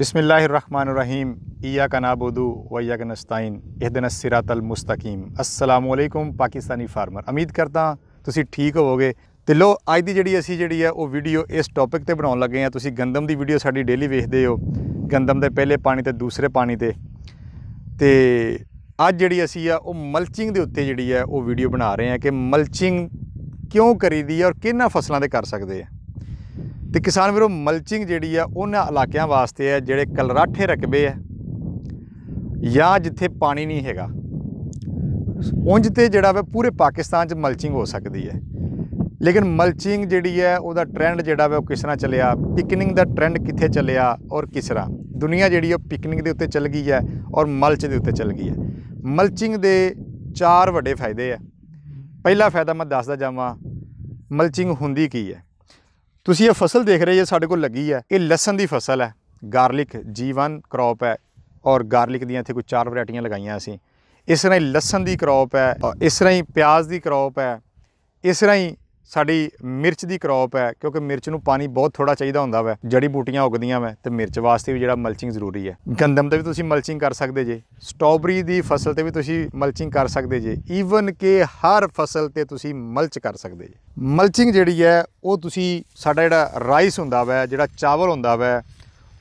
बिसमीम ईया का नाबुदू वैया का नस्ताइन एहदन सिरातलमुस्तकीम असलकुम ਪਾਕਿਸਤਾਨੀ ਫਾਰਮਰ ਉਮੀਦ ਕਰਦਾ ਤੁਸੀਂ ਠੀਕ ਹੋਵੋਗੇ ਤੇ ਲੋ ਅੱਜ ਦੀ ਜਿਹੜੀ ਅਸੀਂ ਜਿਹੜੀ ਹੈ ਉਹ ਵੀਡੀਓ ਇਸ ਟੌਪਿਕ ਤੇ ਬਣਾਉਣ ਲੱਗੇ ਆ ਤੁਸੀਂ ਗੰਦਮ ਦੀ ਵੀਡੀਓ ਸਾਡੀ ਡੇਲੀ ਵੇਖਦੇ ਹੋ ਗੰਦਮ ਦੇ ਪਹਿਲੇ ਪਾਣੀ ਤੇ ਦੂਸਰੇ ਪਾਣੀ ਤੇ ਤੇ ਅੱਜ ਜਿਹੜੀ ਅਸੀਂ ਆ ਉਹ ਮਲਚਿੰਗ ਦੇ ਉੱਤੇ ਜਿਹੜੀ ਹੈ ਉਹ ਵੀਡੀਓ ਬਣਾ ਰਹੇ ਆ ਕਿ ਮਲਚਿੰਗ ਕਿਉਂ ਕਰੀਦੀ ਹੈ ਔਰ ਕਿੰਨਾ ਫਸਲਾਂ ਦੇ ਕਰ ਸਕਦੇ ਆ ਤੇ ਕਿਸਾਨ ਵੀਰੋ ਮਲਚਿੰਗ ਜਿਹੜੀ ਆ ਉਹਨਾਂ ਇਲਾਕਿਆਂ ਵਾਸਤੇ ਆ ਜਿਹੜੇ ਕਲਰਾਠੇ ਰਕਬੇ ਆ ਜਾਂ ਜਿੱਥੇ ਪਾਣੀ ਨਹੀਂ ਹੈਗਾ ਉੰਜ ਤੇ ਜਿਹੜਾ ਵਾ ਪੂਰੇ ਪਾਕਿਸਤਾਨ 'ਚ ਮਲਚਿੰਗ ਹੋ ਸਕਦੀ ਹੈ ਲੇਕਿਨ ਮਲਚਿੰਗ ਜਿਹੜੀ ਹੈ ਉਹਦਾ ਟ੍ਰੈਂਡ ਜਿਹੜਾ ਵਾ ਉਹ ਕਿਸ ਤਰ੍ਹਾਂ ਚੱਲਿਆ ਪਿਕਨਿੰਗ ਦਾ ਟ੍ਰੈਂਡ ਕਿੱਥੇ ਚੱਲਿਆ ਔਰ ਕਿਸ ਤਰ੍ਹਾਂ ਦੁਨੀਆ ਜਿਹੜੀ ਉਹ ਪਿਕਨਿੰਗ ਦੇ ਉੱਤੇ ਚੱਲ ਗਈ ਹੈ ਔਰ ਮਲਚ ਦੇ ਉੱਤੇ ਚੱਲ ਗਈ ਹੈ ਮਲਚਿੰਗ ਦੇ ਚਾਰ ਵੱਡੇ ਫਾਇਦੇ ਆ ਪਹਿਲਾ ਫਾਇਦਾ ਮੈਂ ਦੱਸਦਾ ਜਾਵਾਂ ਮਲਚਿੰਗ ਹੁੰਦੀ ਕੀ ਹੈ ਤੁਸੀਂ ਇਹ ਫਸਲ ਦੇਖ ਰਹੇ ਜੇ ਸਾਡੇ ਕੋਲ ਲੱਗੀ ਹੈ ਇਹ ਲਸਣ ਦੀ ਫਸਲ ਹੈ ਗਾਰਲਿਕ ਜੀਵਨ ਕ੍ਰੌਪ ਹੈ ਔਰ ਗਾਰਲਿਕ ਦੀਆਂ ਇੱਥੇ ਕੋਈ ਚਾਰ ਵੈਰਾਈਟੀਆਂ ਲਗਾਈਆਂ ਅਸੀਂ ਇਸ ਤਰ੍ਹਾਂ ਹੀ ਲਸਣ ਦੀ ਕ੍ਰੌਪ ਹੈ ਇਸ ਤਰ੍ਹਾਂ ਹੀ ਪਿਆਜ਼ ਦੀ ਕ੍ਰੌਪ ਹੈ ਇਸ ਤਰ੍ਹਾਂ ਹੀ ਸਾਡੀ ਮਿਰਚ ਦੀ ਕ੍ਰੌਪ ਹੈ ਕਿਉਂਕਿ ਮਿਰਚ ਨੂੰ ਪਾਣੀ ਬਹੁਤ ਥੋੜਾ ਚਾਹੀਦਾ ਹੁੰਦਾ ਵੈ ਜੜੀ ਬੂਟੀਆਂ ਉਗਦੀਆਂ ਵੈ ਤੇ ਮਿਰਚ ਵਾਸਤੇ ਵੀ ਜਿਹੜਾ ਮਲਚਿੰਗ ਜ਼ਰੂਰੀ ਹੈ ਗੰਦਮ ਤੇ ਵੀ ਤੁਸੀਂ ਮਲਚਿੰਗ ਕਰ ਸਕਦੇ ਜੇ ਸਟ੍ਰਾਬਰੀ ਦੀ ਫਸਲ ਤੇ ਵੀ ਤੁਸੀਂ ਮਲਚਿੰਗ ਕਰ ਸਕਦੇ ਜੇ ਈਵਨ ਕਿ ਹਰ ਫਸਲ ਤੇ ਤੁਸੀਂ ਮਲਚ ਕਰ ਸਕਦੇ ਜੇ ਮਲਚਿੰਗ ਜਿਹੜੀ ਹੈ ਉਹ ਤੁਸੀਂ ਸਾਡਾ ਜਿਹੜਾ ਰਾਈਸ ਹੁੰਦਾ ਵੈ ਜਿਹੜਾ ਚਾਵਲ ਹੁੰਦਾ ਵੈ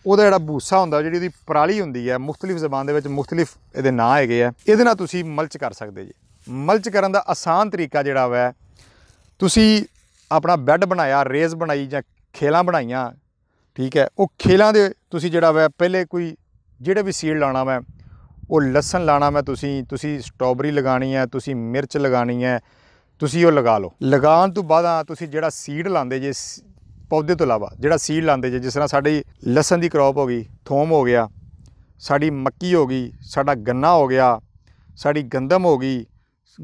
ਉਹਦਾ ਜਿਹੜਾ ਬੂਸਾ ਹੁੰਦਾ ਜਿਹੜੀ ਉਹਦੀ ਪਰਾਲੀ ਹੁੰਦੀ ਹੈ ਮੁxtਲਿਫ ਜ਼ਬਾਨ ਦੇ ਵਿੱਚ ਮੁxtਲਿਫ ਇਹਦੇ ਨਾਂ ਹੈਗੇ ਆ ਇਹਦੇ ਨਾਲ ਤੁਸੀਂ ਮਲਚ ਕਰ ਸਕਦੇ ਜੇ ਮਲਚ ਕਰਨ ਦਾ ਆਸਾਨ ਤਰੀਕਾ ਜਿਹੜਾ ਵੈ ਤੁਸੀਂ ਆਪਣਾ ਬੈੱਡ ਬਣਾਇਆ ਰੇਜ਼ ਬਣਾਈ ਜਾਂ ਖੇਲਾਂ ਬਣਾਈਆਂ ਠੀਕ ਹੈ ਉਹ ਖੇਲਾਂ ਦੇ ਤੁਸੀਂ ਜਿਹੜਾ ਵਾ ਪਹਿਲੇ ਕੋਈ ਜਿਹੜੇ ਵੀ ਸੀਡ ਲਾਣਾ ਵੈ ਉਹ ਲਸਣ ਲਾਣਾ ਵੈ ਤੁਸੀਂ ਤੁਸੀਂ ਸਟ੍ਰਾਬਰੀ ਲਗਾਣੀ ਹੈ ਤੁਸੀਂ ਮਿਰਚ ਲਗਾਣੀ ਹੈ ਤੁਸੀਂ ਉਹ ਲਗਾ ਲਓ ਲਗਾਉਣ ਤੋਂ ਬਾਅਦ ਤੁਸੀਂ ਜਿਹੜਾ ਸੀਡ ਲਾਉਂਦੇ ਜੇ ਪੌਦੇ ਤੋਂ ਇਲਾਵਾ ਜਿਹੜਾ ਸੀਡ ਲਾਉਂਦੇ ਜੇ ਜਿਸ ਤਰ੍ਹਾਂ ਸਾਡੀ ਲਸਣ ਦੀ ਕ੍ਰੌਪ ਹੋ ਗਈ ਥੋਮ ਹੋ ਗਿਆ ਸਾਡੀ ਮੱਕੀ ਹੋ ਗਈ ਸਾਡਾ ਗੰਨਾ ਹੋ ਗਿਆ ਸਾਡੀ ਗੰਦਮ ਹੋ ਗਈ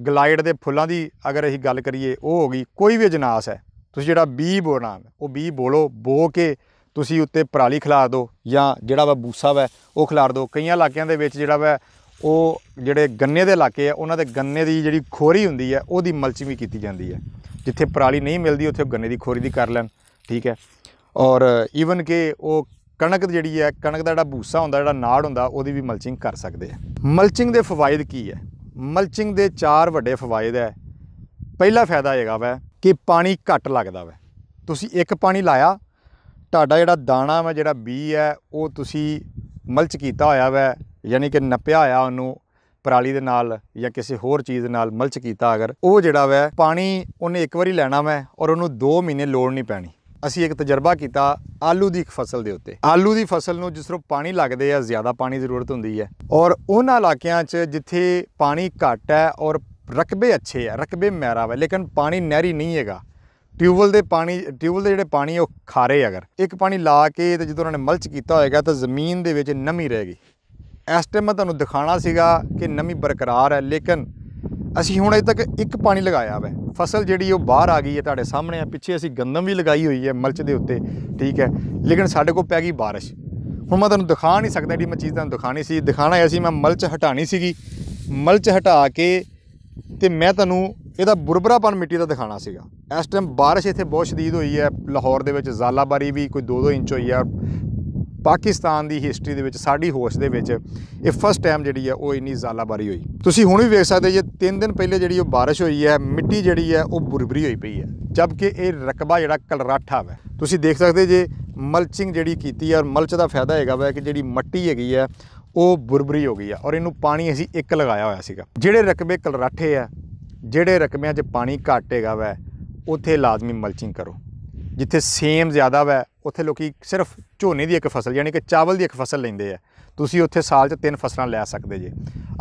ਗਲਾਈਡ ਦੇ ਫੁੱਲਾਂ ਦੀ ਅਗਰ ਅਸੀਂ ਗੱਲ ਕਰੀਏ ਉਹ ਹੋ ਗਈ ਕੋਈ ਵੀ ਅਜਨਾਸ ਹੈ ਤੁਸੀਂ ਜਿਹੜਾ ਬੀ ਬੋਣਾ ਉਹ ਬੀ ਬੋਲੋ ਬੋ ਕੇ ਤੁਸੀਂ ਉੱਤੇ ਪਰਾਲੀ ਖਿਲਾਰ ਦਿਓ ਜਾਂ ਜਿਹੜਾ ਵਾ ਬੂਸਾ ਵਾ ਉਹ ਖਿਲਾਰ ਦਿਓ ਕਈਆਂ ਇਲਾਕਿਆਂ ਦੇ ਵਿੱਚ ਜਿਹੜਾ ਵਾ ਉਹ ਜਿਹੜੇ ਗੰਨੇ ਦੇ ਇਲਾਕੇ ਆ ਉਹਨਾਂ ਦੇ ਗੰਨੇ ਦੀ ਜਿਹੜੀ ਖੋਰੀ ਹੁੰਦੀ ਹੈ ਉਹਦੀ ਮਲਚਿੰਗ ਵੀ ਕੀਤੀ ਜਾਂਦੀ ਹੈ ਜਿੱਥੇ ਪਰਾਲੀ ਨਹੀਂ ਮਿਲਦੀ ਉੱਥੇ ਗੰਨੇ ਦੀ ਖੋਰੀ ਦੀ ਕਰ ਲੈਣ ਠੀਕ ਹੈ ਔਰ ਈਵਨ ਕਿ ਉਹ ਕਣਕ ਜਿਹੜੀ ਹੈ ਕਣਕ ਦਾ ਜਿਹੜਾ ਬੂਸਾ ਹੁੰਦਾ ਜਿਹੜਾ ਨਾੜ ਹੁੰਦਾ ਉਹਦੀ ਵੀ ਮਲਚਿੰਗ ਕਰ ਸਕਦੇ ਆ ਮਲਚਿੰਗ ਦੇ ਫਵਾਇਦ ਕੀ ਹੈ ਮਲਚਿੰਗ ਦੇ ਚਾਰ ਵੱਡੇ ਫਾਇਦੇ ਹੈ ਪਹਿਲਾ ਫਾਇਦਾ ਹੈਗਾ ਵੈ ਕਿ ਪਾਣੀ ਘੱਟ ਲੱਗਦਾ ਵੈ ਤੁਸੀਂ ਇੱਕ ਪਾਣੀ ਲਾਇਆ ਤੁਹਾਡਾ ਜਿਹੜਾ ਦਾਣਾ ਵਾ ਜਿਹੜਾ ਬੀ ਹੈ ਉਹ ਤੁਸੀਂ ਮਲਚ ਕੀਤਾ ਹੋਇਆ ਵੈ ਯਾਨੀ ਕਿ ਨੱਪਿਆ ਹੋਇਆ ਉਹਨੂੰ ਪਰਾਲੀ ਦੇ ਨਾਲ ਜਾਂ ਕਿਸੇ ਹੋਰ ਚੀਜ਼ ਨਾਲ ਮਲਚ ਕੀਤਾ ਅਗਰ ਉਹ ਜਿਹੜਾ ਵੈ ਪਾਣੀ ਉਹਨੇ ਇੱਕ ਵਾਰੀ ਲੈਣਾ ਵੈ ਔਰ ਉਹਨੂੰ 2 ਮਹੀਨੇ ਲੋੜ ਨਹੀਂ ਪੈਣੀ ਅਸੀਂ ਇੱਕ ਤਜਰਬਾ ਕੀਤਾ ਆਲੂ ਦੀ ਇੱਕ ਫਸਲ ਦੇ ਉੱਤੇ ਆਲੂ ਦੀ ਫਸਲ ਨੂੰ ਜਿਸ ਤਰ੍ਹਾਂ ਪਾਣੀ ਲੱਗਦੇ ਆ ਜ਼ਿਆਦਾ ਪਾਣੀ ਜ਼ਰੂਰਤ ਹੁੰਦੀ ਹੈ ਔਰ ਉਹਨਾਂ ਇਲਾਕਿਆਂ 'ਚ ਜਿੱਥੇ ਪਾਣੀ ਘੱਟ ਹੈ ਔਰ ਰਕਬੇ ਅੱਛੇ ਆ ਰਕਬੇ ਮੈਰਾ ਵਾ ਲੇਕਿਨ ਪਾਣੀ ਨਹਿਰੀ ਨਹੀਂ ਹੈਗਾ ਟਿਊਬਲ ਦੇ ਪਾਣੀ ਟਿਊਬਲ ਦੇ ਜਿਹੜੇ ਪਾਣੀ ਉਹ ਖਾਰੇ ਅਗਰ ਇੱਕ ਪਾਣੀ ਲਾ ਕੇ ਤੇ ਜਦੋਂ ਉਹਨਾਂ ਨੇ ਮਲਚ ਕੀਤਾ ਹੋਏਗਾ ਤਾਂ ਜ਼ਮੀਨ ਦੇ ਵਿੱਚ ਨਮੀ ਰਹੇਗੀ ਇਸ ਟਾਈਮ ਮੈਂ ਤੁਹਾਨੂੰ ਦਿਖਾਣਾ ਸੀਗਾ ਕਿ ਨਮੀ ਬਰਕਰਾਰ ਹੈ ਲੇਕਿਨ ਅਸੀਂ ਹੁਣ ਅਜੇ ਤੱਕ ਇੱਕ ਪਾਣੀ ਲਗਾਇਆ ਵੈ ਫਸਲ ਜਿਹੜੀ ਉਹ ਬਾਹਰ ਆ ਗਈ ਹੈ ਤੁਹਾਡੇ ਸਾਹਮਣੇ ਆ ਪਿੱਛੇ ਅਸੀਂ ਗੰਦਮ ਵੀ ਲਗਾਈ ਹੋਈ ਹੈ ਮਲਚ ਦੇ ਉੱਤੇ ਠੀਕ ਹੈ ਲੇਕਿਨ ਸਾਡੇ ਕੋਲ ਪੈ ਗਈ ਬਾਰਿਸ਼ ਹੁਣ ਮੈਂ ਤੁਹਾਨੂੰ ਦਿਖਾ ਨਹੀਂ ਸਕਦਾ ਜਿਹੜੀ ਮੈਂ ਚੀਜ਼ ਤੁਹਾਨੂੰ ਦਿਖਾਣੀ ਸੀ ਦਿਖਾਣਾ ਹੈ ਸੀ ਮੈਂ ਮਲਚ ਹਟਾਣੀ ਸੀਗੀ ਮਲਚ ਹਟਾ ਕੇ ਤੇ ਮੈਂ ਤੁਹਾਨੂੰ ਇਹਦਾ ਬੁਰਬਰਾਪਨ ਮਿੱਟੀ ਦਾ ਦਿਖਾਣਾ ਸੀਗਾ ਇਸ ਟਾਈਮ بارش ਇੱਥੇ ਬਹੁਤ شدید ਹੋਈ ਹੈ ਲਾਹੌਰ ਦੇ ਵਿੱਚ ਜ਼ਾਲਾਬਾਰੀ ਵੀ ਕੋਈ 2-2 ਇੰਚ ਹੋਈ ਹੈ ਪਾਕਿਸਤਾਨ ਦੀ ਹਿਸਟਰੀ ਦੇ ਵਿੱਚ ਸਾਡੀ ਹੋਸ਼ ਦੇ ਵਿੱਚ ਇਹ ਫਸਟ ਟਾਈਮ ਜਿਹੜੀ ਹੈ ਉਹ ਇੰਨੀ ਜ਼ਾਲਾਬਾਰੀ ਹੋਈ ਤੁਸੀਂ ਹੁਣ ਵੀ ਵੇਖ ਸਕਦੇ ਜੇ 3 ਦਿਨ ਪਹਿਲੇ ਜਿਹੜੀ ਉਹ بارش ਹੋਈ ਹੈ ਮਿੱਟੀ ਜਿਹੜੀ ਹੈ ਉਹ ਬੁਰਬਰੀ ਹੋਈ ਪਈ ਹੈ ਜਦਕਿ ਇਹ ਰਕਬਾ ਜਿਹੜਾ ਕਲਰਾਠਾ ਹੈ ਤੁਸੀਂ ਦੇਖ ਸਕਦੇ ਜੇ ਮਲਚਿੰਗ ਜਿਹੜੀ ਕੀਤੀ ਹੈ ਔਰ ਮਲਚ ਦਾ ਫਾਇਦਾ ਹੈਗਾ ਵਾ ਕਿ ਜਿਹੜੀ ਮੱਟੀ ਹੈਗੀ ਹੈ ਉਹ ਬੁਰਬਰੀ ਹੋ ਗਈ ਆ ਔਰ ਇਹਨੂੰ ਪਾਣੀ ਅਸੀਂ ਇੱਕ ਲਗਾਇਆ ਹੋਇਆ ਸੀਗਾ ਜਿਹੜੇ ਰਕਬੇ ਕਲਰਾਠੇ ਆ ਜਿਹੜੇ ਰਕਮਿਆਂ 'ਚ ਪਾਣੀ ਘੱਟ ਹੈਗਾ ਵਾ ਉੱਥੇ ਲਾਜ਼ਮੀ ਮਲਚਿੰਗ ਕਰੋ ਜਿੱਥੇ ਸੇਮ ਜ਼ਿਆਦਾ ਵਾ ਉੱਥੇ ਲੋਕੀ ਸਿਰਫ ਝੋਨੇ ਦੀ ਇੱਕ ਫਸਲ ਯਾਨੀ ਕਿ ਚਾਵਲ ਦੀ ਇੱਕ ਫਸਲ ਲੈਂਦੇ ਆ ਤੁਸੀਂ ਉੱਥੇ ਸਾਲ 'ਚ ਤਿੰਨ ਫਸਲਾਂ ਲੈ ਸਕਦੇ ਜੇ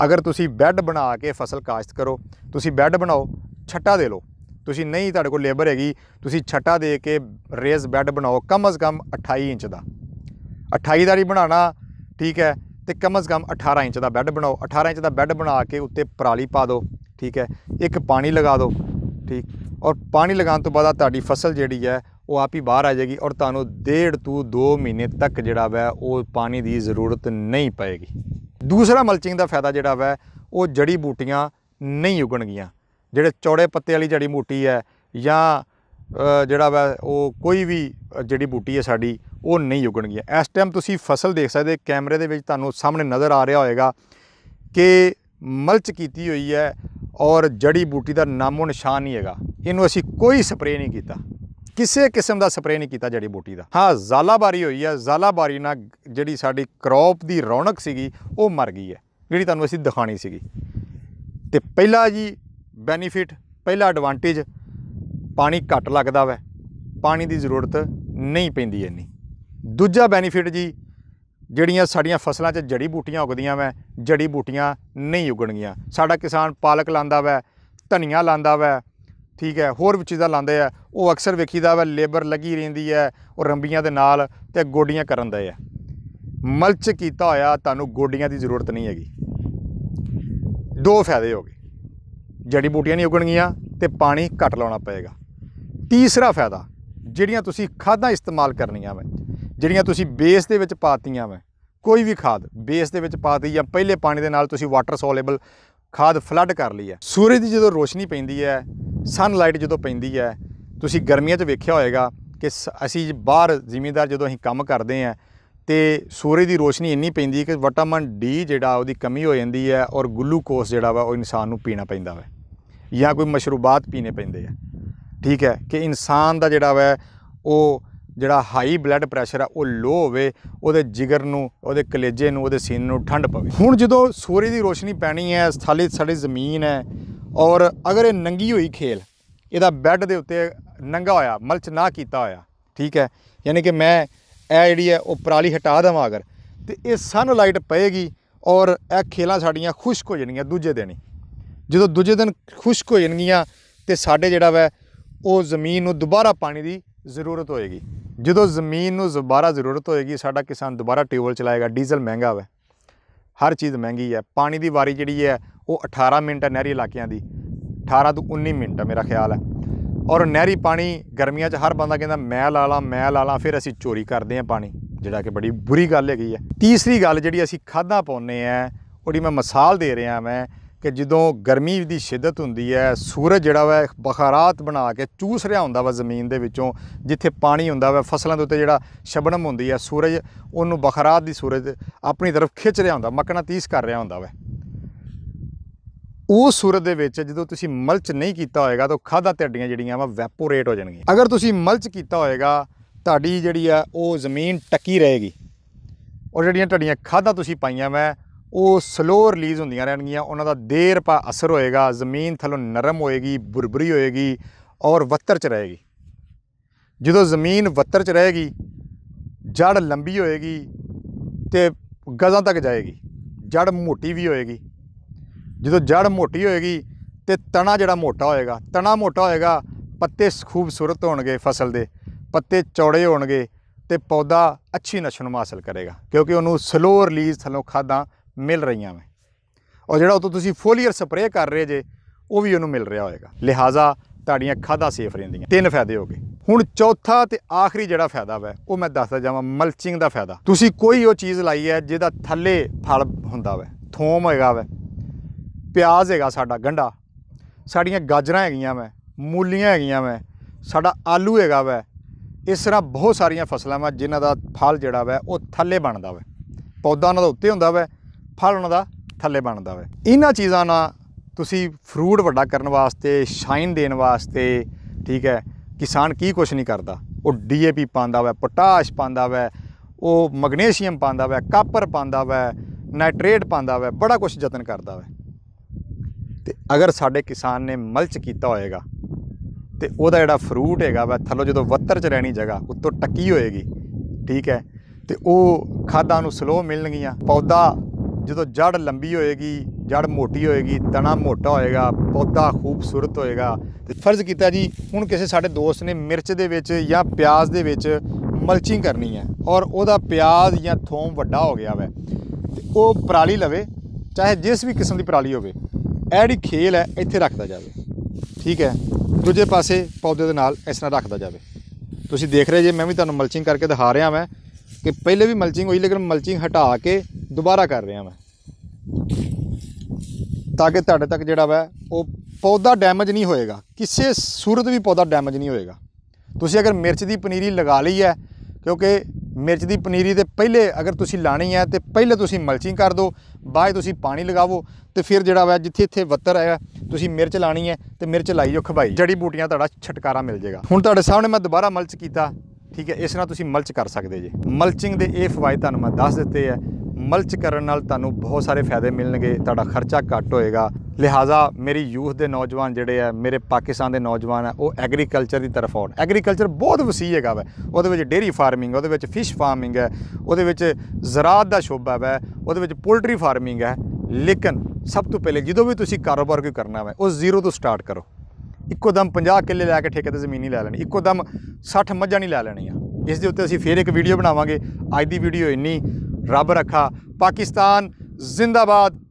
ਅਗਰ ਤੁਸੀਂ ਬੈੱਡ ਬਣਾ ਕੇ ਫਸਲ ਕਾਸ਼ਤ ਕਰੋ ਤੁਸੀਂ ਬੈੱਡ ਬਣਾਓ ਛੱਟਾ ਦੇ ਲਓ ਤੁਸੀਂ ਨਹੀਂ ਤੁਹਾਡੇ ਕੋਲ ਲੇਬਰ ਹੈਗੀ ਤੁਸੀਂ ਛੱਟਾ ਦੇ ਕੇ ਰੇਜ਼ ਬੈੱਡ ਬਣਾਓ ਕਮ ਅਜ਼ ਕਮ 28 ਇੰਚ ਦਾ 28 ਦਾ ਹੀ ਬਣਾਣਾ ਠੀਕ ਹੈ ਤੇ ਕਮ ਅਜ਼ ਕਮ 18 ਇੰਚ ਦਾ ਬੈੱਡ ਬਣਾਓ 18 ਇੰਚ ਦਾ ਬੈੱਡ ਬਣਾ ਕੇ ਉੱਤੇ ਪਰਾਲੀ ਪਾ ਦਿਓ ਠੀਕ ਹੈ ਇੱਕ ਪਾਣੀ ਲਗਾ ਦਿਓ ਠੀਕ ਔਰ ਪਾਣੀ ਲਗਾਉਣ ਤੋਂ ਬਾਅਦ ਤੁਹਾਡੀ ਫਸਲ ਜਿਹੜੀ ਹੈ ਉਹ ਆਪ ਹੀ ਬਾਹਰ ਆ ਜਾਏਗੀ ਔਰ ਤੁਹਾਨੂੰ ਡੇਢ ਤੋਂ 2 ਮਹੀਨੇ ਤੱਕ ਜਿਹੜਾ ਵੈ ਉਹ ਪਾਣੀ ਦੀ ਜ਼ਰੂਰਤ ਨਹੀਂ ਪਏਗੀ ਦੂਸਰਾ ਮਲਚਿੰਗ ਦਾ ਫਾਇਦਾ ਜਿਹੜਾ ਵੈ ਉਹ ਜੜੀ ਬੂਟੀਆਂ ਨਹੀਂ ਉਗਣਗੀਆਂ ਜਿਹੜੇ ਚੌੜੇ ਪੱਤੇ ਵਾਲੀ ਜੜੀ ਬੂਟੀ ਹੈ ਜਾਂ ਜਿਹੜਾ ਵੈ ਉਹ ਕੋਈ ਵੀ ਜੜੀ ਬੂਟੀ ਹੈ ਸਾਡੀ ਉਹ ਨਹੀਂ ਉਗਣਗੀਆਂ ਇਸ ਟਾਈਮ ਤੁਸੀਂ ਫਸਲ ਦੇਖ ਸਕਦੇ ਕੈਮਰੇ ਦੇ ਵਿੱਚ ਤੁਹਾਨੂੰ ਸਾਹਮਣੇ ਨਜ਼ਰ ਆ ਰਿਹਾ ਹੋਏਗਾ ਕਿ ਮਲਚ ਕੀਤੀ ਹੋਈ ਹੈ ਔਰ ਜੜੀ ਬੂਟੀ ਦਾ ਨਾਮੋ ਨਿਸ਼ਾਨ ਨਹੀਂ ਹੈਗਾ ਇਹਨੂੰ ਅਸੀਂ ਕੋਈ ਸਪਰੇਅ ਨਹੀਂ ਕੀਤਾ ਕਿਸੇ ਕਿਸਮ ਦਾ ਸਪਰੇਅ ਨਹੀਂ ਕੀਤਾ ਜੜੀ ਬੂਟੀ ਦਾ ਹਾਂ ਜ਼ਾਲਾਬਾਰੀ ਹੋਈ ਹੈ ਜ਼ਾਲਾਬਾਰੀ ਨਾਲ ਜਿਹੜੀ ਸਾਡੀ ਕ੍ਰੌਪ ਦੀ ਰੌਣਕ ਸੀਗੀ ਉਹ ਮਰ ਗਈ ਹੈ ਜਿਹੜੀ ਤੁਹਾਨੂੰ ਅਸੀਂ ਦਿਖਾਣੀ ਸੀਗੀ ਤੇ ਪਹਿਲਾ ਜੀ ਬੈਨੀਫਿਟ ਪਹਿਲਾ ਐਡਵਾਂਟੇਜ ਪਾਣੀ ਘੱਟ ਲੱਗਦਾ ਵੈ ਪਾਣੀ ਦੀ ਜ਼ਰੂਰਤ ਨਹੀਂ ਪੈਂਦੀ ਇੰਨੀ ਦੂਜਾ ਬੈਨੀਫਿਟ ਜੀ ਜਿਹੜੀਆਂ ਸਾਡੀਆਂ ਫਸਲਾਂ 'ਚ ਜੜੀ ਬੂਟੀਆਂ ਉਗਦੀਆਂ ਵੈ ਜੜੀ ਬੂਟੀਆਂ ਨਹੀਂ ਉਗਣਗੀਆਂ ਸਾਡਾ ਕਿਸਾਨ ਪਾਲਕ ਲਾਂਦਾ ਵੈ ਧਨੀਆ ਲਾਂਦਾ ਵੈ ਠੀਕ ਹੈ ਹੋਰ ਵੀ ਚੀਜ਼ਾਂ ਲਾਂਦੇ ਆ ਉਹ ਅਕਸਰ ਵੇਖੀਦਾ ਵੈ ਲੇਬਰ ਲੱਗੀ ਰਹਿੰਦੀ ਹੈ ਉਹ ਰੰਬੀਆਂ ਦੇ ਨਾਲ ਤੇ ਗੋਡੀਆਂ ਕਰਨ ਦੇ ਆ ਮਲਚ ਕੀਤਾ ਹੋਇਆ ਤੁਹਾਨੂੰ ਗੋਡੀਆਂ ਦੀ ਜ਼ਰੂਰਤ ਨਹੀਂ ਹੈਗੀ ਦੋ ਫਾਇਦੇ ਹੋ ਗਏ ਜੜੀ ਬੂਟੀਆਂ ਨਹੀਂ ਉਗਣਗੀਆਂ ਤੇ ਪਾਣੀ ਘੱਟ ਲਾਉਣਾ ਪਏਗਾ ਤੀਸਰਾ ਫਾਇਦਾ ਜਿਹੜੀਆਂ ਤੁਸੀਂ ਖਾਦਾਂ ਇਸਤੇਮਾਲ ਕਰਨੀਆਂ ਵੈ ਜਿਹੜੀਆਂ ਤੁਸੀਂ ਬੇਸ ਦੇ ਵਿੱਚ ਪਾਤੀਆਂ ਵਾ ਕੋਈ ਵੀ ਖਾਦ ਬੇਸ ਦੇ ਵਿੱਚ ਪਾਤੀ ਜਾਂ ਪਹਿਲੇ ਪਾਣੀ ਦੇ ਨਾਲ ਤੁਸੀਂ ਵਾਟਰ ਸੋਲੇਬਲ ਖਾਦ ਫਲੱਡ ਕਰ ਲਈ ਹੈ ਸੂਰਜ ਦੀ ਜਦੋਂ ਰੋਸ਼ਨੀ ਪੈਂਦੀ ਹੈ ਸਨਲਾਈਟ ਜਦੋਂ ਪੈਂਦੀ ਹੈ ਤੁਸੀਂ ਗਰਮੀਆਂ 'ਚ ਵੇਖਿਆ ਹੋਵੇਗਾ ਕਿ ਅਸੀਂ ਬਾਹਰ ਜ਼ਿਮੀਂਦਾਰ ਜਦੋਂ ਅਸੀਂ ਕੰਮ ਕਰਦੇ ਆਂ ਤੇ ਸੂਰਜ ਦੀ ਰੋਸ਼ਨੀ ਇੰਨੀ ਪੈਂਦੀ ਹੈ ਕਿ ਵਿਟਾਮਿਨ ਡੀ ਜਿਹੜਾ ਉਹਦੀ ਕਮੀ ਹੋ ਜਾਂਦੀ ਹੈ ਔਰ ਗਲੂਕੋਸ ਜਿਹੜਾ ਵਾ ਉਹ ਇਨਸਾਨ ਨੂੰ ਪੀਣਾ ਪੈਂਦਾ ਵਾ ਜਾਂ ਕੋਈ ਮਸ਼ਰੂਬਾਤ ਪੀਣੇ ਪੈਂਦੇ ਆ ਠੀਕ ਹੈ ਕਿ ਇਨਸਾਨ ਦਾ ਜਿਹੜਾ ਵਾ ਉਹ ਜਿਹੜਾ ਹਾਈ ਬਲੱਡ ਪ੍ਰੈਸ਼ਰ ਆ ਉਹ ਲੋ ਹੋਵੇ ਉਹਦੇ ਜਿਗਰ ਨੂੰ ਉਹਦੇ ਕਲੇਜੇ ਨੂੰ ਉਹਦੇ ਸੀਨ ਨੂੰ ਠੰਡ ਪਵੇ ਹੁਣ ਜਦੋਂ ਸੂਰਜ ਦੀ ਰੋਸ਼ਨੀ ਪੈਣੀ ਹੈ ਸਥਾਲੀ ਸਾਡੀ ਜ਼ਮੀਨ ਹੈ ਔਰ ਅਗਰ ਇਹ ਨੰਗੀ ਹੋਈ ਖੇਲ ਇਹਦਾ ਬੈੱਡ ਦੇ ਉੱਤੇ ਨੰਗਾ ਹੋਇਆ ਮਲਚ ਨਾ ਕੀਤਾ ਹੋਇਆ ਠੀਕ ਹੈ ਯਾਨੀ ਕਿ ਮੈਂ ਇਹ ਜਿਹੜੀ ਹੈ ਉਹ ਪਰਾਲੀ ਹਟਾ ਦਵਾਂ ਅਗਰ ਤੇ ਇਹ ਸਨ ਲਾਈਟ ਪਏਗੀ ਔਰ ਇਹ ਖੇਲਾ ਸਾਡੀਆਂ ਖੁਸ਼ਕ ਹੋ ਜਾਣਗੀਆਂ ਦੂਜੇ ਦਿਨ ਜਦੋਂ ਦੂਜੇ ਦਿਨ ਖੁਸ਼ਕ ਹੋ ਜਾਣਗੀਆਂ ਤੇ ਸਾਡੇ ਜਿਹੜਾ ਵੈ ਉਹ ਜ਼ਮੀਨ ਨੂੰ ਦੁਬਾਰਾ ਪਾਣੀ ਦੀ ਜ਼ਰੂਰਤ ਹੋਏਗੀ ਜਦੋਂ ਜ਼ਮੀਨ ਨੂੰ ਦੁਬਾਰਾ ਜ਼ਰੂਰਤ ਹੋਏਗੀ ਸਾਡਾ ਕਿਸਾਨ ਦੁਬਾਰਾ ਟਿਊਬਲ ਚਲਾਏਗਾ ਡੀਜ਼ਲ ਮਹਿੰਗਾ ਹੋਵੇ ਹਰ ਚੀਜ਼ ਮਹਿੰਗੀ ਹੈ ਪਾਣੀ ਦੀ ਵਾਰੀ ਜਿਹੜੀ ਹੈ ਉਹ 18 ਮਿੰਟ ਹੈ ਨਹਿਰੀ ਇਲਾਕਿਆਂ ਦੀ 18 ਤੋਂ 19 ਮਿੰਟ ਹੈ ਮੇਰਾ ਖਿਆਲ ਹੈ ਔਰ ਨਹਿਰੀ ਪਾਣੀ ਗਰਮੀਆਂ 'ਚ ਹਰ ਬੰਦਾ ਕਹਿੰਦਾ ਮੈਂ ਲਾ ਲਾਂ ਮੈਂ ਲਾ ਲਾਂ ਫਿਰ ਅਸੀਂ ਚੋਰੀ ਕਰਦੇ ਹਾਂ ਪਾਣੀ ਜਿਹੜਾ ਕਿ ਬੜੀ ਬੁਰੀ ਗੱਲ ਹੈਗੀ ਹੈ ਤੀਸਰੀ ਗੱਲ ਜਿਹੜੀ ਅਸੀਂ ਖਾਦਾਂ ਪਾਉਨੇ ਆ ਉਹਦੀ ਮੈਂ ਮਿਸਾਲ ਦੇ ਰਿਹਾ ਮੈਂ ਕਿ ਜਦੋਂ ਗਰਮੀ ਦੀ ਸ਼ਿੱਦਤ ਹੁੰਦੀ ਹੈ ਸੂਰਜ ਜਿਹੜਾ ਵਾ ਬਖਾਰਾਤ ਬਣਾ ਕੇ ਚੂਸ ਰਿਹਾ ਹੁੰਦਾ ਵਾ ਜ਼ਮੀਨ ਦੇ ਵਿੱਚੋਂ ਜਿੱਥੇ ਪਾਣੀ ਹੁੰਦਾ ਵਾ ਫਸਲਾਂ ਦੇ ਉੱਤੇ ਜਿਹੜਾ ਸ਼ਬਨਮ ਹੁੰਦੀ ਹੈ ਸੂਰਜ ਉਹਨੂੰ ਬਖਾਰਾਤ ਦੀ ਸੂਰਜ ਆਪਣੀ ਤਰਫ ਖਿੱਚ ਰਿਹਾ ਹੁੰਦਾ ਮੱਕਣਾ ਤੀਸ ਕਰ ਰਿਹਾ ਹੁੰਦਾ ਵਾ ਉਹ ਸੂਰਜ ਦੇ ਵਿੱਚ ਜਦੋਂ ਤੁਸੀਂ ਮਲਚ ਨਹੀਂ ਕੀਤਾ ਹੋਏਗਾ ਤਾਂ ਖਾਦਾ ਤੇ ਹੱਡੀਆਂ ਜਿਹੜੀਆਂ ਵਾ ਵੈਪੋਰੇਟ ਹੋ ਜਾਣਗੀਆਂ ਅਗਰ ਤੁਸੀਂ ਮਲਚ ਕੀਤਾ ਹੋਏਗਾ ਤੁਹਾਡੀ ਜਿਹੜੀ ਆ ਉਹ ਜ਼ਮੀਨ ਟੱਕੀ ਰਹੇਗੀ ਔਰ ਜਿਹੜੀਆਂ ਤੁਹਾਡੀਆਂ ਖਾਦਾ ਤੁਸੀਂ ਪਾਈਆਂ ਵਾ ਉਹ ਸਲੋ ਰਿਲੀਜ਼ ਹੁੰਦੀਆਂ ਰਹਿਣਗੀਆਂ ਉਹਨਾਂ ਦਾ ਦੇਰ ਪਾ ਅਸਰ ਹੋਏਗਾ ਜ਼ਮੀਨ ਥਲੋਂ ਨਰਮ ਹੋਏਗੀ ਬੁਰਬਰੀ ਹੋਏਗੀ ਔਰ ਵੱਤਰ ਚ ਰਹੇਗੀ ਜਦੋਂ ਜ਼ਮੀਨ ਵੱਤਰ ਚ ਰਹੇਗੀ ਜੜ ਲੰਬੀ ਹੋਏਗੀ ਤੇ ਗਜ਼ਾਂ ਤੱਕ ਜਾਏਗੀ ਜੜ ਮੋਟੀ ਵੀ ਹੋਏਗੀ ਜਦੋਂ ਜੜ ਮੋਟੀ ਹੋਏਗੀ ਤੇ ਤਣਾ ਜਿਹੜਾ ਮੋਟਾ ਹੋਏਗਾ ਤਣਾ ਮੋਟਾ ਹੋਏਗਾ ਪੱਤੇ ਖੂਬਸੂਰਤ ਹੋਣਗੇ ਫਸਲ ਦੇ ਪੱਤੇ ਚੌੜੇ ਹੋਣਗੇ ਤੇ ਪੌਦਾ ਅੱਛੀ ਨਸ਼ਨ ਹਾਸਲ ਕਰੇਗਾ ਕਿਉਂਕਿ ਉਹਨੂੰ ਸਲੋ ਰਿਲੀਜ਼ ਥਲੋਂ ਖਾਦਾਂ ਮਿਲ ਰਹੀਆਂ ਨੇ ਔਰ ਜਿਹੜਾ ਉਤੋਂ ਤੁਸੀਂ ਫੋਲੀਅਰ ਸਪਰੇਅ ਕਰ ਰਹੇ ਜੇ ਉਹ ਵੀ ਉਹਨੂੰ ਮਿਲ ਰਿਹਾ ਹੋਏਗਾ ਲਿਹਾਜ਼ਾ ਤੁਹਾਡੀਆਂ ਖਾਦਾ ਸੇਫ ਰਹਿੰਦੀਆਂ ਤਿੰਨ ਫਾਇਦੇ ਹੋ ਗਏ ਹੁਣ ਚੌਥਾ ਤੇ ਆਖਰੀ ਜਿਹੜਾ ਫਾਇਦਾ ਵਾ ਉਹ ਮੈਂ ਦੱਸਦਾ ਜਾਵਾਂ ਮਲਚਿੰਗ ਦਾ ਫਾਇਦਾ ਤੁਸੀਂ ਕੋਈ ਉਹ ਚੀਜ਼ ਲਾਈ ਹੈ ਜਿਹਦਾ ਥੱਲੇ ਫਲ ਹੁੰਦਾ ਵਾ ਥੋਮ ਹੈਗਾ ਵਾ ਪਿਆਜ਼ ਹੈਗਾ ਸਾਡਾ ਗੰਡਾ ਸਾਡੀਆਂ ਗਾਜਰਾਂ ਹੈਗੀਆਂ ਵਾ ਮੂਲੀਆਂ ਹੈਗੀਆਂ ਵਾ ਸਾਡਾ ਆਲੂ ਹੈਗਾ ਵਾ ਇਸ ਤਰ੍ਹਾਂ ਬਹੁਤ ਸਾਰੀਆਂ ਫਸਲਾਂ ਵਾ ਜਿਨ੍ਹਾਂ ਦਾ ਫਲ ਜਿਹੜਾ ਵਾ ਉਹ ਥੱਲੇ ਬਣਦਾ ਵਾ ਪੌਦਾ ਉਹਨਾਂ ਦਾ ਉੱਤੇ ਹੁੰਦਾ ਵਾ ਫਲ ਉਹਨਾਂ ਦਾ ਥੱਲੇ ਬਣਦਾ ਵੇ ਇਹਨਾਂ ਚੀਜ਼ਾਂ ਨਾਲ ਤੁਸੀਂ ਫਰੂਟ ਵੱਡਾ ਕਰਨ ਵਾਸਤੇ ਸ਼ਾਈਨ ਦੇਣ ਵਾਸਤੇ ਠੀਕ ਹੈ ਕਿਸਾਨ ਕੀ ਕੁਛ ਨਹੀਂ ਕਰਦਾ ਉਹ ਡੀਏਪੀ ਪਾਉਂਦਾ ਵੇ ਪੋਟਾਸ਼ ਪਾਉਂਦਾ ਵੇ ਉਹ ਮੈਗਨੀਸ਼ੀਅਮ ਪਾਉਂਦਾ ਵੇ ਕਾਪਰ ਪਾਉਂਦਾ ਵੇ ਨਾਈਟ੍ਰੇਟ ਪਾਉਂਦਾ ਵੇ ਬੜਾ ਕੁਝ ਯਤਨ ਕਰਦਾ ਵੇ ਤੇ ਅਗਰ ਸਾਡੇ ਕਿਸਾਨ ਨੇ ਮਲਚ ਕੀਤਾ ਹੋਏਗਾ ਤੇ ਉਹਦਾ ਜਿਹੜਾ ਫਰੂਟ ਹੈਗਾ ਵਾ ਥੱਲੋਂ ਜਦੋਂ ਵੱਤਰ ਚ ਰਹਿਣੀ ਜਗ੍ਹਾ ਉੱਤੋਂ ਟੱਕੀ ਹੋਏਗੀ ਠੀਕ ਹੈ ਤੇ ਉਹ ਖਾਦਾਂ ਨੂੰ ਸਲੋ ਮਿਲਣਗੀਆਂ ਪੌਦਾ ਜਦੋਂ ਜੜ ਲੰਬੀ ਹੋਏਗੀ ਜੜ ਮੋਟੀ ਹੋਏਗੀ ਤਣਾ ਮੋਟਾ ਹੋਏਗਾ ਪੌਦਾ ਖੂਬਸੂਰਤ ਹੋਏਗਾ ਤੇ ਫਰਜ਼ ਕੀਤਾ ਜੀ ਹੁਣ ਕਿਸੇ ਸਾਡੇ ਦੋਸਤ ਨੇ ਮਿਰਚ ਦੇ ਵਿੱਚ ਜਾਂ ਪਿਆਜ਼ ਦੇ ਵਿੱਚ ਮਲਚਿੰਗ ਕਰਨੀ ਹੈ ਔਰ ਉਹਦਾ ਪਿਆਜ਼ ਜਾਂ ਥੋਮ ਵੱਡਾ ਹੋ ਗਿਆ ਵੈ ਤੇ ਉਹ ਪਰਾਲੀ ਲਵੇ ਚਾਹੇ ਜਿਸ ਵੀ ਕਿਸਮ ਦੀ ਪਰਾਲੀ ਹੋਵੇ ਐੜੀ ਖੇਲ ਹੈ ਇੱਥੇ ਰੱਖਦਾ ਜਾਵੇ ਠੀਕ ਹੈ ਦੂਜੇ ਪਾਸੇ ਪੌਦੇ ਦੇ ਨਾਲ ਇਸ ਤਰ੍ਹਾਂ ਰੱਖਦਾ ਜਾਵੇ ਤੁਸੀਂ ਦੇਖ ਰਹੇ ਜੇ ਮੈਂ ਵੀ ਤੁਹਾਨੂੰ ਮਲਚਿੰਗ ਕਰਕੇ ਦਿਖਾ ਰਿਹਾ ਮੈਂ ਕਿ ਪਹਿਲੇ ਵੀ ਮਲਚਿੰਗ ਹੋਈ ਲੇਕਿਨ ਮਲਚਿੰਗ ਹਟਾ ਕੇ ਦੁਬਾਰਾ ਕਰ ਰਿਹਾ ਮੈਂ ਤਾਂ ਕਿ ਤੁਹਾਡੇ ਤੱਕ ਜਿਹੜਾ ਵਾ ਉਹ ਪੌਦਾ ਡੈਮੇਜ ਨਹੀਂ ਹੋਏਗਾ ਕਿਸੇ ਸੂਰਤ ਵੀ ਪੌਦਾ ਡੈਮੇਜ ਨਹੀਂ ਹੋਏਗਾ ਤੁਸੀਂ ਅਗਰ ਮਿਰਚ ਦੀ ਪਨੀਰੀ ਲਗਾ ਲਈ ਹੈ ਕਿਉਂਕਿ ਮਿਰਚ ਦੀ ਪਨੀਰੀ ਤੇ ਪਹਿਲੇ ਅਗਰ ਤੁਸੀਂ ਲਾਣੀ ਹੈ ਤੇ ਪਹਿਲੇ ਤੁਸੀਂ ਮਲਚਿੰਗ ਕਰ ਦਿਓ ਬਾਅਦ ਤੁਸੀਂ ਪਾਣੀ ਲਗਾਵੋ ਤੇ ਫਿਰ ਜਿਹੜਾ ਵਾ ਜਿੱਥੇ ਇੱਥੇ ਵੱਤਰ ਆਇਆ ਤੁਸੀਂ ਮਿਰਚ ਲਾਣੀ ਹੈ ਤੇ ਮਿਰਚ ਲਾਈ ਜੋ ਖਬਾਈ ਜੜੀ ਬੂਟੀਆਂ ਤੁਹਾਡਾ ਛਟਕਾਰਾ ਮਿਲ ਜਾਏਗਾ ਹੁਣ ਤੁਹਾਡੇ ਸਾਹਮਣੇ ਮੈਂ ਦੁਬਾਰਾ ਮਲਚ ਕੀਤਾ ਠੀਕ ਹੈ ਇਸ ਨਾਲ ਤੁਸੀਂ ਮਲਚ ਕਰ ਸਕਦੇ ਜੇ ਮਲਚਿੰਗ ਦੇ ਇਹ ਫਾਇਦੇ ਤੁਹਾਨੂੰ ਮੈਂ ਦੱਸ ਦਿੱਤੇ ਆ ਮਲਚ ਕਰਨ ਨਾਲ ਤੁਹਾਨੂੰ ਬਹੁਤ ਸਾਰੇ ਫਾਇਦੇ ਮਿਲਣਗੇ ਤੁਹਾਡਾ ਖਰਚਾ ਘੱਟ ਹੋਏਗਾ ਲਿਹਾਜ਼ਾ ਮੇਰੀ ਯੂਥ ਦੇ ਨੌਜਵਾਨ ਜਿਹੜੇ ਆ ਮੇਰੇ ਪਾਕਿਸਤਾਨ ਦੇ ਨੌਜਵਾਨ ਆ ਉਹ ਐਗਰੀਕਲਚਰ ਦੀ ਤਰਫ ਆਉਣ ਐਗਰੀਕਲਚਰ ਬਹੁਤ ਵਸੀ ਹੈਗਾ ਵਾ ਉਹਦੇ ਵਿੱਚ ਡੇਰੀ ਫਾਰਮਿੰਗ ਉਹਦੇ ਵਿੱਚ ਫਿਸ਼ ਫਾਰਮਿੰਗ ਹੈ ਉਹਦੇ ਵਿੱਚ ਜ਼ਰਾਤ ਦਾ ਸ਼ੋਭਾ ਵਾ ਉਹਦੇ ਵਿੱਚ ਪੋਲਟਰੀ ਫਾਰਮਿੰਗ ਹੈ ਲੇਕਿਨ ਸਭ ਤੋਂ ਪਹਿਲੇ ਜਦੋਂ ਵੀ ਤੁਸੀਂ ਕਾਰੋਬਾਰ ਕੋਈ ਕਰਨਾ ਵਾ ਉਹ ਜ਼ੀਰੋ ਤੋਂ ਸਟਾਰਟ ਕਰੋ ਇੱਕੋ ਦਮ 50 ਕਿੱਲੇ ਲੈ ਕੇ ਠੇਕੇ ਤੇ ਜ਼ਮੀਨ ਨਹੀਂ ਲੈ ਲੈਣੀ ਇੱਕੋ ਦਮ 60 ਮੱਝਾਂ ਨਹੀਂ ਲੈ ਲੈਣੀਆਂ ਇਸ ਦੇ ਉੱਤੇ ਅਸੀਂ ਫੇਰ ਇੱਕ ਵੀਡੀਓ ਬਣਾਵਾਂਗੇ ਅੱਜ ਦੀ ਵੀਡੀਓ ਇੰਨੀ ਰੱਬ ਰੱਖਾ ਪਾਕਿਸਤਾਨ ਜ਼ਿੰਦਾਬਾਦ